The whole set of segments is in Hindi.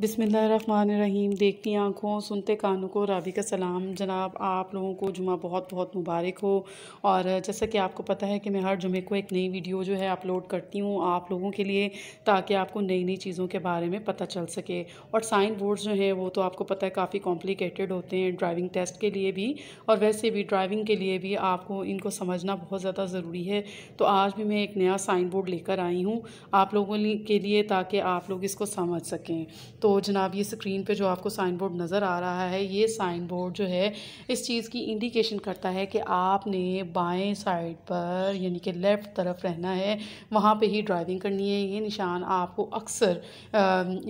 बिसमीम देखती आँखों सुनते कानों को राबी का सलाम जनाब आप लोगों को जुमा बहुत बहुत मुबारक हो और जैसा कि आपको पता है कि मैं हर जुमे को एक नई वीडियो जो है अपलोड करती हूँ आप लोगों के लिए ताकि आपको नई नई चीज़ों के बारे में पता चल सके और साइन बोर्ड्स जो हैं वो तो आपको पता है काफ़ी कॉम्प्लिकेटेड होते हैं ड्राइविंग टेस्ट के लिए भी और वैसे भी ड्राइविंग के लिए भी आपको इनको समझना बहुत ज़्यादा ज़रूरी है तो आज भी मैं एक नया साइन बोर्ड लेकर आई हूँ आप लोगों के लिए ताकि आप लोग इसको समझ सकें तो तो जनाब ये स्क्रीन पे जो आपको साइन बोर्ड नज़र आ रहा है ये साइन बोर्ड जो है इस चीज़ की इंडिकेशन करता है कि आपने बाएं साइड पर यानी कि लेफ़्ट तरफ रहना है वहाँ पे ही ड्राइविंग करनी है ये निशान आपको अक्सर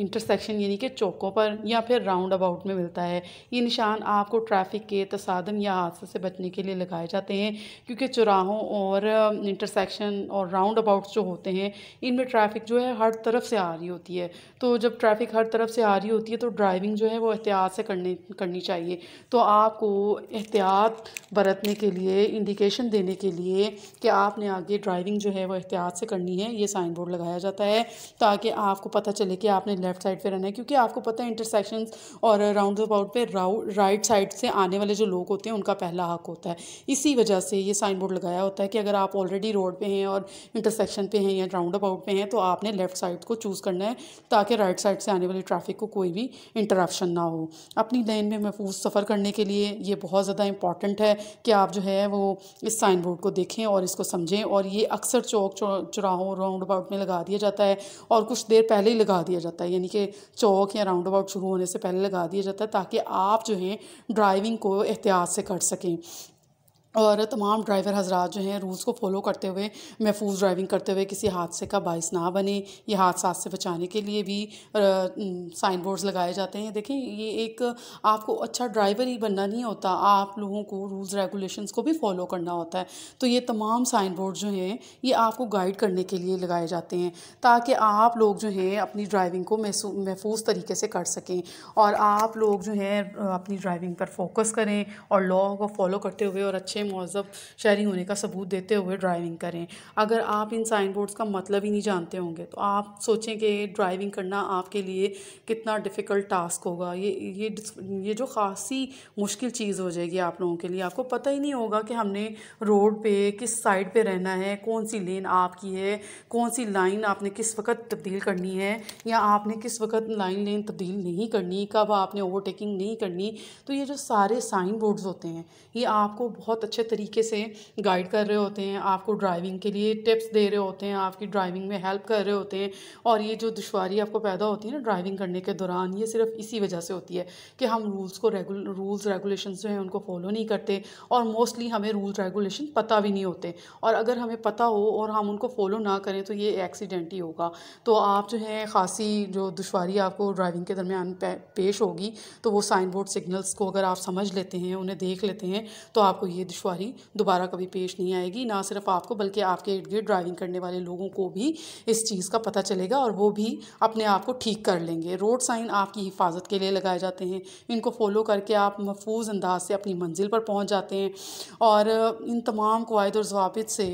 इंटरसेक्शन यानी कि चौकों पर या फिर राउंड अबाउट में मिलता है ये निशान आपको ट्रैफिक के तसादम या हादसे से बचने के लिए लगाए जाते हैं क्योंकि चुराहों और इंटरसेक्शन और राउंड अबाउट्स जो होते हैं इनमें ट्रैफिक जो है हर तरफ से आ रही होती है तो जब ट्रैफिक हर तरफ तरफ से आ रही होती है तो ड्राइविंग जो है वो एहतियात से करने करनी चाहिए तो आपको एहतियात बरतने के लिए इंडिकेशन देने के लिए कि आपने आगे ड्राइविंग जो है वो एहतियात से करनी है ये साइन बोर्ड लगाया जाता है ताकि आपको पता चले कि आपने लेफ़्ट साइड पर रहना है क्योंकि आपको पता है इंटरसेक्शन और राउंड अबाउट पर राइट साइड से आने वाले जो लोग होते हैं उनका पहला हक होता है इसी वजह से ये साइन बोर्ड लगाया होता है कि अगर आप ऑलरेडी रोड पर हैं और इंटरसेक्शन पर हैं या राउंड अबाउट पर हैं तो आपने लेफ़्ट साइड को चूज़ करना है ताकि राइट साइड से आने वाली ट्रैफिक ट्रैफिक को कोई भी इंटरप्शन ना हो अपनी लेन में महफूज सफ़र करने के लिए ये बहुत ज़्यादा इंपॉर्टेंट है कि आप जो है वो इस साइन बोर्ड को देखें और इसको समझें और ये अक्सर चौक चौराहों राउंड अबाउट में लगा दिया जाता है और कुछ देर पहले ही लगा दिया जाता है यानी कि चौक या राउंड अबाउट शुरू होने से पहले लगा दिया जाता है ताकि आप जो हैं ड्राइविंग को एहतियात से कर सकें और तमाम ड्राइवर हजरात जो हैं रूल्स को फॉलो करते हुए महफूज ड्राइविंग करते हुए किसी हादसे का बायस ना बने ये हादसा से बचाने के लिए भी साइन बोर्ड्स लगाए जाते हैं देखें ये एक आपको अच्छा ड्राइवर ही बनना नहीं होता आप लोगों को रूल्स रेगुलेशंस को भी फॉलो करना होता है तो ये तमाम साइन बोर्ड जो हैं ये आपको गाइड करने के लिए लगाए जाते हैं ताकि आप लोग जो हैं अपनी ड्राइविंग को महफूज तरीके से कर सकें और आप लोग जो हैं अपनी ड्राइविंग पर फोकस करें और लॉ को फॉलो करते हुए और अच्छे मौजब शहरी होने का सबूत देते हुए ड्राइविंग करें अगर आप इन साइन बोर्ड्स का मतलब ही नहीं जानते होंगे तो आप सोचें कि ड्राइविंग करना आपके लिए कितना डिफ़िकल्ट टास्क होगा ये ये ये जो खासी मुश्किल चीज़ हो जाएगी आप लोगों के लिए आपको पता ही नहीं होगा कि हमने रोड पे किस साइड पे रहना है कौन सी लेन आपकी है कौन सी लाइन आपने किस वक्त तब्दील करनी है या आपने किस वक्त लाइन लेन तब्दील नहीं करनी कब आपने ओवरटेकिंग नहीं करनी तो ये जो सारे साइन बोर्ड्स होते हैं ये आपको बहुत अच्छे अच्छे तरीके से गाइड कर रहे होते हैं आपको ड्राइविंग के लिए टिप्स दे रहे होते हैं आपकी ड्राइविंग में हेल्प कर रहे होते हैं और ये जो दुशारी आपको पैदा होती है ना ड्राइविंग करने के दौरान ये सिर्फ इसी वजह से होती है कि हम रूल्स को रेगुल रूल्स रेगुलेशन जो हैं उनको फॉलो नहीं करते और मोस्टली हमें रूल्स रेगुलेशन पता भी नहीं होते और अगर हमें पता हो और हम उनको फॉलो ना करें तो ये एक्सीडेंट ही होगा तो आप जो है ख़ासी जो दुशारी आपको ड्राइविंग के दरमियान पेश होगी तो वो साइन बोर्ड सिग्नल्स को अगर आप समझ लेते हैं उन्हें देख लेते हैं तो आपको ये दुश्वारी दोबारा कभी पेश नहीं आएगी ना सिर्फ आपको बल्कि आपके इर्द गिर्द ड्राइविंग करने वाले लोगों को भी इस चीज़ का पता चलेगा और वो भी अपने आप को ठीक कर लेंगे रोड साइन आपकी हिफाजत के लिए लगाए जाते हैं इनको फॉलो करके आप महफूज अंदाज से अपनी मंजिल पर पहुँच जाते हैं और इन तमाम कवायद और जवाबित से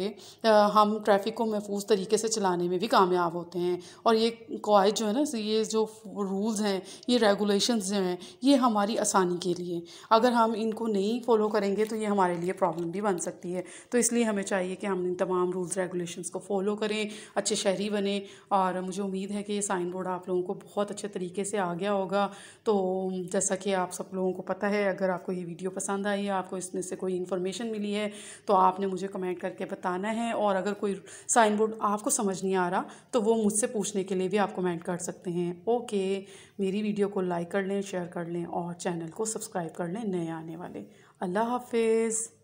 हम ट्रैफिक को महफूज तरीके से चलाने में भी कामयाब होते हैं और ये कवायद जो है ना ये जो रूल्स हैं ये रेगुलेशन जो हैं ये हमारी आसानी के लिए अगर हम इनको नहीं फॉलो करेंगे तो ये हमारे लिए ये प्रॉब्लम भी बन सकती है तो इसलिए हमें चाहिए कि हम इन तमाम रूल्स रेगुलेशंस को फॉलो करें अच्छे शहरी बने और मुझे उम्मीद है कि ये साइन बोर्ड आप लोगों को बहुत अच्छे तरीके से आ गया होगा तो जैसा कि आप सब लोगों को पता है अगर आपको ये वीडियो पसंद आई है आपको इसमें से कोई इन्फॉर्मेशन मिली है तो आपने मुझे कमेंट करके बताना है और अगर कोई साइन बोर्ड आपको समझ नहीं आ रहा तो वो मुझसे पूछने के लिए भी आप कमेंट कर सकते हैं ओके मेरी वीडियो को लाइक कर लें शेयर कर लें और चैनल को सब्सक्राइब कर लें नए आने वाले अल्लाह हाफिज़